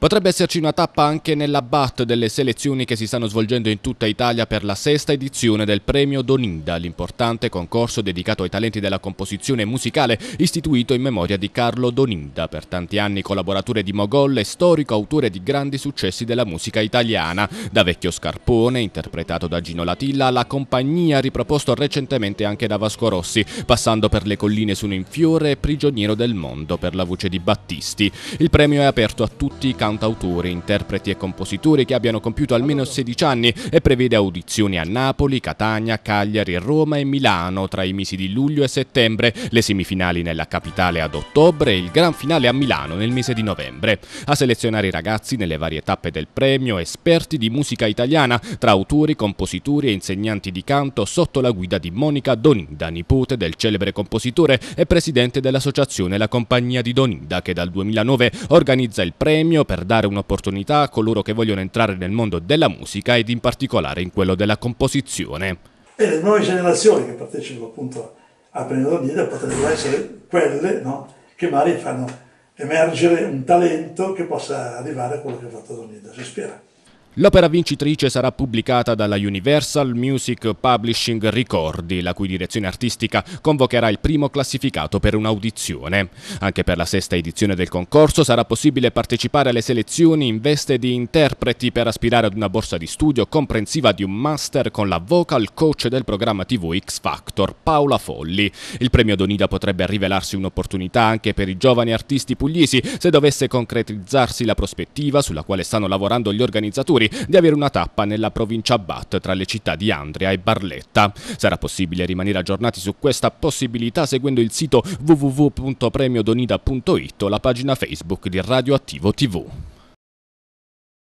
Potrebbe esserci una tappa anche nella BAT delle selezioni che si stanno svolgendo in tutta Italia per la sesta edizione del Premio Doninda, l'importante concorso dedicato ai talenti della composizione musicale istituito in memoria di Carlo Doninda, per tanti anni collaboratore di Mogol e storico autore di grandi successi della musica italiana, da Vecchio Scarpone, interpretato da Gino Latilla, alla compagnia riproposto recentemente anche da Vasco Rossi, passando per Le colline sono in fiore e Prigioniero del mondo per la voce di Battisti. Il premio è aperto a tutti i campi 60 autori, interpreti e compositori che abbiano compiuto almeno 16 anni e prevede audizioni a Napoli, Catania, Cagliari, Roma e Milano tra i mesi di luglio e settembre, le semifinali nella capitale ad ottobre e il gran finale a Milano nel mese di novembre. A selezionare i ragazzi nelle varie tappe del premio esperti di musica italiana tra autori, compositori e insegnanti di canto sotto la guida di Monica Donida, nipote del celebre compositore e presidente dell'associazione La Compagnia di Donida che dal 2009 organizza il premio per per dare un'opportunità a coloro che vogliono entrare nel mondo della musica ed in particolare in quello della composizione. E le nuove generazioni che partecipano appunto a Prendono Diede potrebbero essere quelle no, che magari fanno emergere un talento che possa arrivare a quello che ha fatto Donida, si spera. L'opera vincitrice sarà pubblicata dalla Universal Music Publishing Ricordi, la cui direzione artistica convocherà il primo classificato per un'audizione. Anche per la sesta edizione del concorso sarà possibile partecipare alle selezioni in veste di interpreti per aspirare ad una borsa di studio comprensiva di un master con la vocal coach del programma TV X Factor, Paola Folli. Il premio Donida potrebbe rivelarsi un'opportunità anche per i giovani artisti pugliesi se dovesse concretizzarsi la prospettiva sulla quale stanno lavorando gli organizzatori sicuri di avere una tappa nella provincia Bat tra le città di Andria e Barletta. Sarà possibile rimanere aggiornati su questa possibilità seguendo il sito www.premiodonida.it o la pagina Facebook di Radioattivo TV.